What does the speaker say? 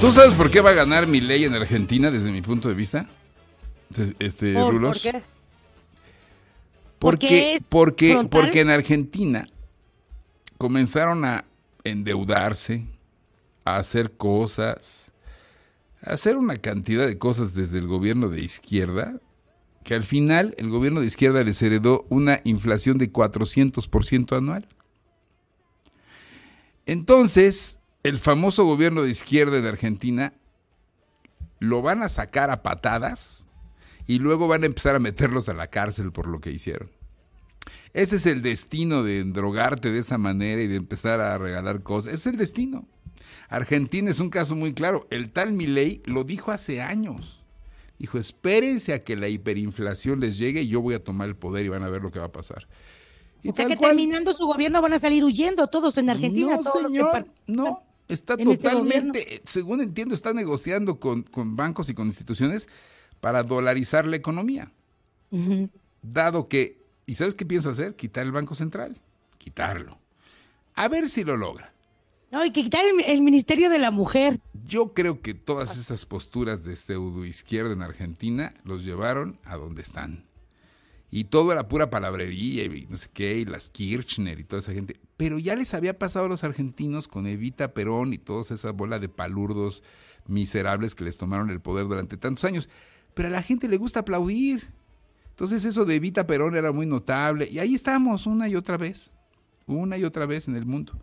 ¿Tú sabes por qué va a ganar mi ley en Argentina desde mi punto de vista? Este, ¿Por, Rulos. qué? Porque, porque, porque, porque en Argentina comenzaron a endeudarse, a hacer cosas, a hacer una cantidad de cosas desde el gobierno de izquierda, que al final el gobierno de izquierda les heredó una inflación de 400% anual. Entonces, el famoso gobierno de izquierda de Argentina lo van a sacar a patadas y luego van a empezar a meterlos a la cárcel por lo que hicieron. Ese es el destino de drogarte de esa manera y de empezar a regalar cosas. Es el destino. Argentina es un caso muy claro. El tal Milei lo dijo hace años. Dijo, espérense a que la hiperinflación les llegue y yo voy a tomar el poder y van a ver lo que va a pasar. Y o sea que terminando su gobierno van a salir huyendo todos en Argentina. No, señor, no está este totalmente, eh, según entiendo, está negociando con, bancos y con instituciones para dolarizar la economía. Dado que, ¿y sabes qué piensa hacer? Quitar el Banco Central, quitarlo. A ver si lo logra. No, y que quitar el, el, Ministerio de la Mujer. Yo creo que todas esas posturas de pseudo izquierda en Argentina los llevaron a donde están. Y todo era pura palabrería y no sé qué, y las Kirchner y toda esa gente. Pero ya les había pasado a los argentinos con Evita Perón y toda esa bola de palurdos miserables que les tomaron el poder durante tantos años. Pero a la gente le gusta aplaudir. Entonces eso de Evita Perón era muy notable. Y ahí estamos una y otra vez, una y otra vez en el mundo.